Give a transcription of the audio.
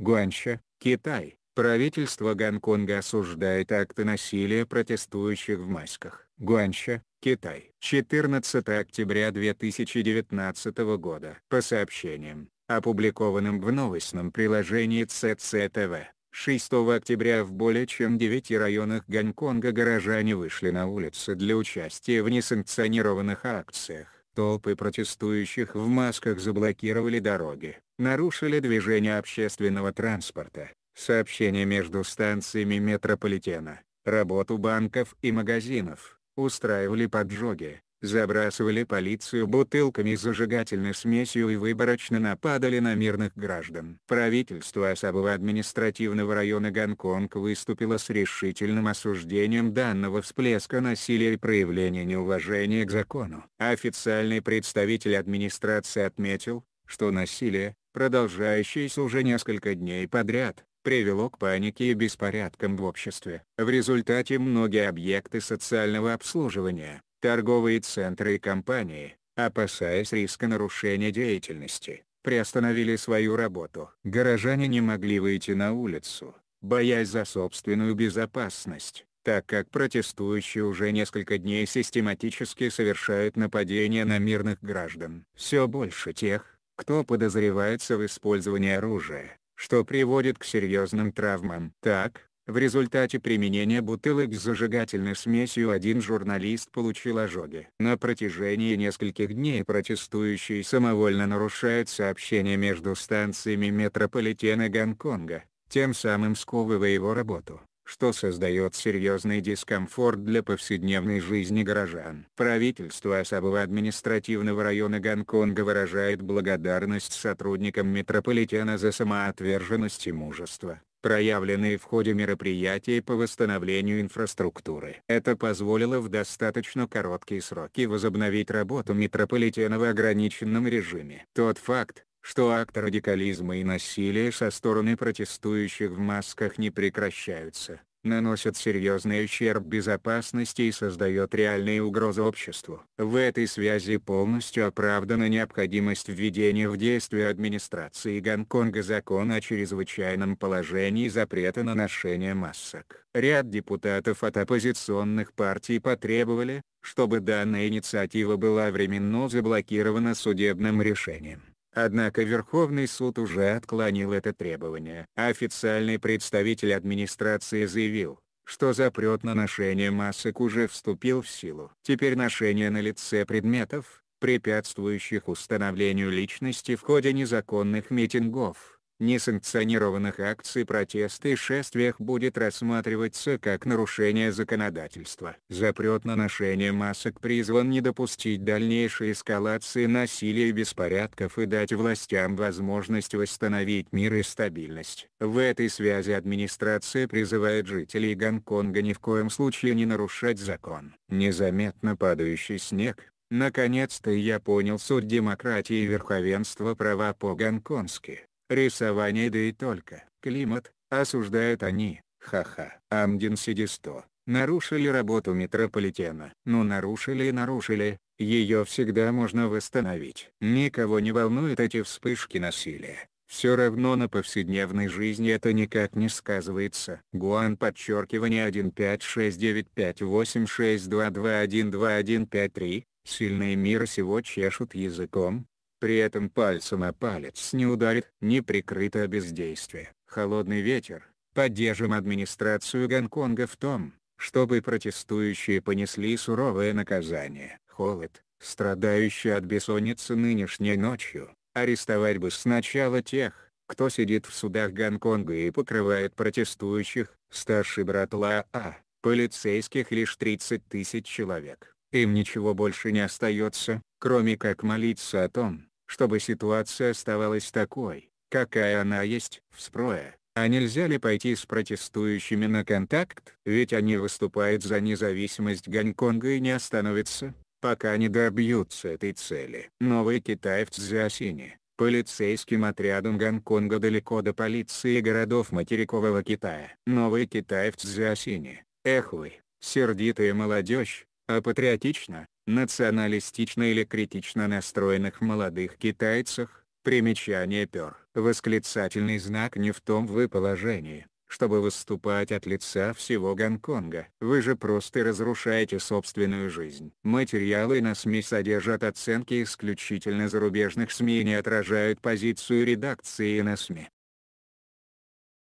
Гуанша, Китай. Правительство Гонконга осуждает акты насилия протестующих в масках. Гуанша, Китай. 14 октября 2019 года. По сообщениям, опубликованным в новостном приложении CCTV, 6 октября в более чем 9 районах Гонконга горожане вышли на улицы для участия в несанкционированных акциях. Толпы протестующих в масках заблокировали дороги, нарушили движение общественного транспорта, сообщения между станциями метрополитена, работу банков и магазинов, устраивали поджоги, забрасывали полицию бутылками с зажигательной смесью и выборочно нападали на мирных граждан. Правительство особого административного района Гонконг выступило с решительным осуждением данного всплеска насилия и проявления неуважения к закону. Официальный представитель администрации отметил, что насилие, продолжающееся уже несколько дней подряд, привело к панике и беспорядкам в обществе. В результате многие объекты социального обслуживания, торговые центры и компании, опасаясь риска нарушения деятельности, приостановили свою работу. Горожане не могли выйти на улицу, боясь за собственную безопасность так как протестующие уже несколько дней систематически совершают нападения на мирных граждан. Все больше тех, кто подозревается в использовании оружия, что приводит к серьезным травмам. Так, в результате применения бутылок с зажигательной смесью один журналист получил ожоги. На протяжении нескольких дней протестующие самовольно нарушают сообщения между станциями метрополитена Гонконга, тем самым сковывая его работу что создает серьезный дискомфорт для повседневной жизни горожан. Правительство особого административного района Гонконга выражает благодарность сотрудникам метрополитена за самоотверженность и мужество проявленные в ходе мероприятий по восстановлению инфраструктуры. Это позволило в достаточно короткие сроки возобновить работу метрополитена в ограниченном режиме. Тот факт, что акт радикализма и насилия со стороны протестующих в масках не прекращаются, наносят серьезный ущерб безопасности и создает реальные угрозы обществу. В этой связи полностью оправдана необходимость введения в действие администрации Гонконга закона о чрезвычайном положении и запрета на ношение масок. Ряд депутатов от оппозиционных партий потребовали, чтобы данная инициатива была временно заблокирована судебным решением. Однако Верховный суд уже отклонил это требование. А официальный представитель администрации заявил, что запрет на ношение масок уже вступил в силу. Теперь ношение на лице предметов, препятствующих установлению личности в ходе незаконных митингов, несанкционированных акций протеста и шествиях будет рассматриваться как нарушение законодательства. Запрет на ношение масок призван не допустить дальнейшей эскалации насилия и беспорядков и дать властям возможность восстановить мир и стабильность. В этой связи администрация призывает жителей Гонконга ни в коем случае не нарушать закон. Незаметно падающий снег Наконец-то я понял суть демократии и верховенства права по-гонконгски. Рисование да и только. Климат, осуждают они, ха-ха. Амдин Сидисто, нарушили работу метрополитена. Ну нарушили и нарушили, ее всегда можно восстановить. Никого не волнуют эти вспышки насилия. Все равно на повседневной жизни это никак не сказывается. Гуан подчеркивание 156958622212153, сильные мира сего чешут языком, при этом пальцем о палец не ударит неприкрытое бездействие. Холодный ветер. Поддержим администрацию Гонконга в том, чтобы протестующие понесли суровое наказание. Холод, страдающий от бессонницы нынешней ночью, арестовать бы сначала тех, кто сидит в судах Гонконга и покрывает протестующих, старший брат Лаа, полицейских лишь 30 тысяч человек. Им ничего больше не остается, кроме как молиться о том, чтобы ситуация оставалась такой, какая она есть, в спрое. А нельзя ли пойти с протестующими на контакт? Ведь они выступают за независимость Гонконга и не остановятся, пока не добьются этой цели. Новый Китай в Цзясине. Полицейским отрядом Гонконга далеко до полиции городов материкового Китая. Новый Китай в Цзясине. Эх вы, сердитая молодежь, а патриотично, националистично или критично настроенных молодых китайцах, примечание пер. Восклицательный знак не в том вы положении, чтобы выступать от лица всего Гонконга. Вы же просто разрушаете собственную жизнь. Материалы на СМИ содержат оценки исключительно зарубежных СМИ и не отражают позицию редакции на СМИ.